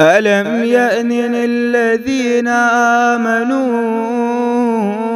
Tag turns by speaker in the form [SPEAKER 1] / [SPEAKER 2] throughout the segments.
[SPEAKER 1] ألم يأنن الذين آمنوا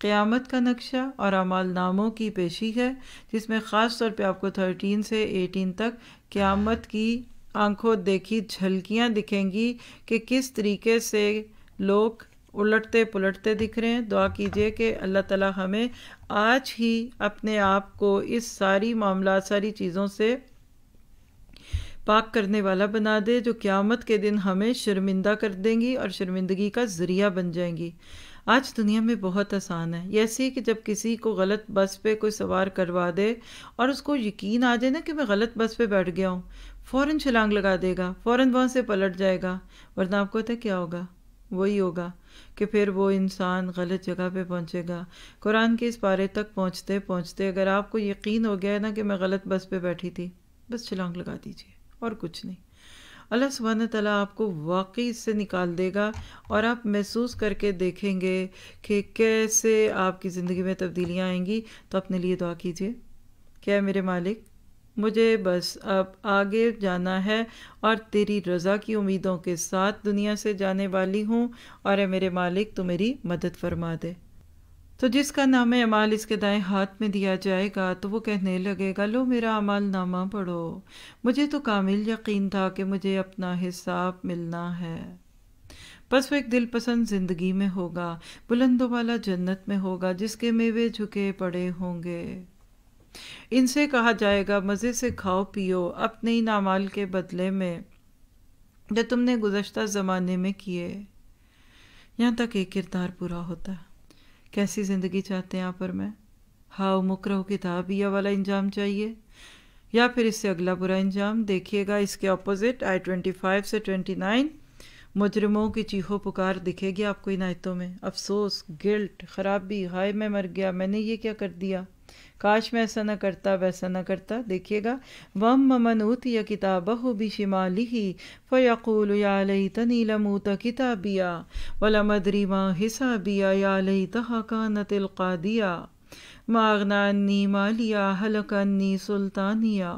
[SPEAKER 1] क्यामत का नक्शा और अमाल नामों की पेशी है जिसमें ख़ास तौर पर आपको थर्टीन से एटीन तक क़्यामत की आंखों देखी झलकियाँ दिखेंगी कि किस तरीके से लोग उलटते पुलटते दिख रहे हैं दुआ कीजिए कि अल्लाह ताला हमें आज ही अपने आप को इस सारी मामला सारी चीज़ों से पाक करने वाला बना दे जो क़्यामत के दिन हमें शर्मिंदा कर देंगी और शर्मिंदगी का ज़रिया बन जाएंगी आज दुनिया में बहुत आसान है ये ऐसी कि जब किसी को गलत बस पे कोई सवार करवा दे और उसको यकीन आ जाए ना कि मैं गलत बस पे बैठ गया हूँ फ़ौरन छलांग लगा देगा फ़ौरन वहाँ से पलट जाएगा वरना आपको पता क्या होगा वही होगा कि फिर वो इंसान गलत जगह पे पहुँचेगा कुरान के इस पारे तक पहुँचते पहुँचते अगर आपको यकीन हो गया है ना कि मैं गलत बस पे बैठी थी बस छलांग लगा दीजिए और कुछ नहीं अल्लाह सुबहान तला आपको वाकई से निकाल देगा और आप महसूस करके देखेंगे कि कैसे आपकी ज़िंदगी में तब्दीलियाँ आएंगी तो अपने लिए दुआ कीजिए क्या मेरे मालिक मुझे बस अब आगे जाना है और तेरी रज़ा की उम्मीदों के साथ दुनिया से जाने वाली हूँ और मेरे मालिक तो मेरी मदद फरमा दे तो जिसका नाम अमाल इसके दाएं हाथ में दिया जाएगा तो वो कहने लगेगा लो मेरा अमाल नामा पढ़ो मुझे तो कामिल यकीन था कि मुझे अपना हिसाब मिलना है बस वो एक दिलपसंद ज़िंदगी में होगा बुलंदों वाला जन्नत में होगा जिसके मेवे झुके पड़े होंगे इनसे कहा जाएगा मज़े से खाओ पियो अपने ही नामाल के बदले में जो तुमने गुजशत ज़माने में किए यहाँ तक एक किरदार पूरा होता है कैसी ज़िंदगी चाहते हैं यहाँ पर मैं हाउ मुकरह किताब यह वाला इंजाम चाहिए या फिर इससे अगला बुरा इंजाम देखिएगा इसके ऑपोजिट आई ट्वेंटी फाइव से ट्वेंटी नाइन मुजरमों की चीहो पुकार दिखेगी आपको इन आयतों में अफसोस गिल्ट खराबी हाय मैं मर गया मैंने ये क्या कर दिया काश मैं ऐसा न करता वैसा न करता देखिएगा वम ममनूत य किताब भी शिमाली ही फ़याकूल या लई तनीलमूत किताबिया मदरी माँ हिसा बिया या लई तहा का नतिलकादिया मागनानी मालिया हलकन्नी सुल्तानिया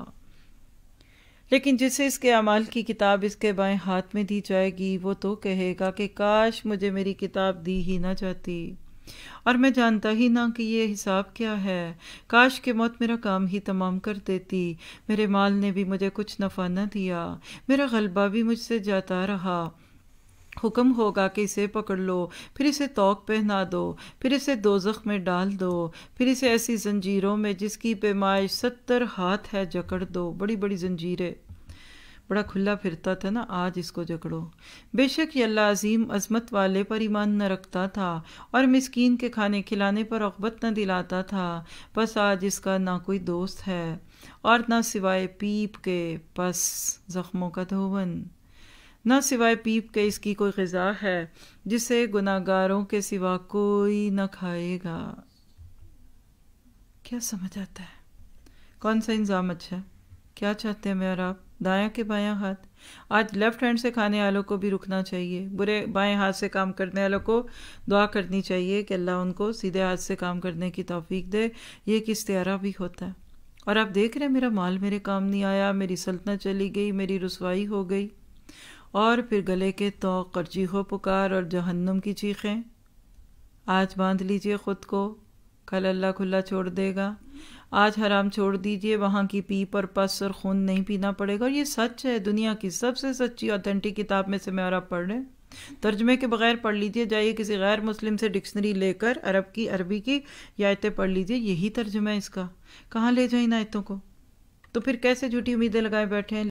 [SPEAKER 1] लेकिन जिसे इसके अमाल की किताब इसके बाएं हाथ में दी जाएगी वो तो कहेगा कि काश मुझे मेरी किताब दी ही ना जाती और मैं जानता ही ना कि यह हिसाब क्या है काश के मौत मेरा काम ही तमाम कर देती मेरे माल ने भी मुझे कुछ नफ़ा न दिया मेरा गलबा भी मुझसे जाता रहा हुक्म होगा कि इसे पकड़ लो फिर इसे तोक पहना दो फिर इसे दोजख में डाल दो फिर इसे ऐसी जंजीरों में जिसकी पैमाइश सत्तर हाथ है जकड़ दो बड़ी बड़ी जंजीरें बड़ा खुला फिरता था ना आज इसको जकड़ो बेशक ये अल्लाह अजीम अजमत वाले पर ईमान न रखता था और मिसकीन के खाने खिलाने पर रगबत न दिलाता था बस आज इसका ना कोई दोस्त है और ना सिवाय पीप के बस ज़ख्मों का धोवन न सिवाय पीप के इसकी कोई गज़ा है जिसे गुनागारों के सिवा कोई न खाएगा क्या समझ आता है कौन सा इंजाम अच्छा है क्या चाहते हैं मैं और आप दायां के बायां हाथ आज लेफ्ट हैंड से खाने वालों को भी रुकना चाहिए बुरे बाएं हाथ से काम करने वालों को दुआ करनी चाहिए कि अल्लाह उनको सीधे हाथ से काम करने की तोफीक़ दे ये एक इश्तारा भी होता है और आप देख रहे हैं मेरा माल मेरे काम नहीं आया मेरी सल्तनत चली गई मेरी रसवाई हो गई और फिर गले के तो और चीखों पुकार और जहन्नुम की चीखें आज बांध लीजिए ख़ुद को कल अल्लाह खुला छोड़ देगा आज हराम छोड़ दीजिए वहाँ की पीप और पस और खून नहीं पीना पड़ेगा और ये सच है दुनिया की सबसे सच्ची ऑथेंटिक किताब में से मैं और आप पढ़ रहे हैं तर्जमे के बगैर पढ़ लीजिए जाइए किसी गैर मुस्लिम से डिक्शनरी लेकर अरब की अरबी की आयतें पढ़ लीजिए यही तर्जमा है इसका कहाँ ले जाए इन आयतों को तो फिर कैसे झूठी उम्मीदें लगाए बैठे हैं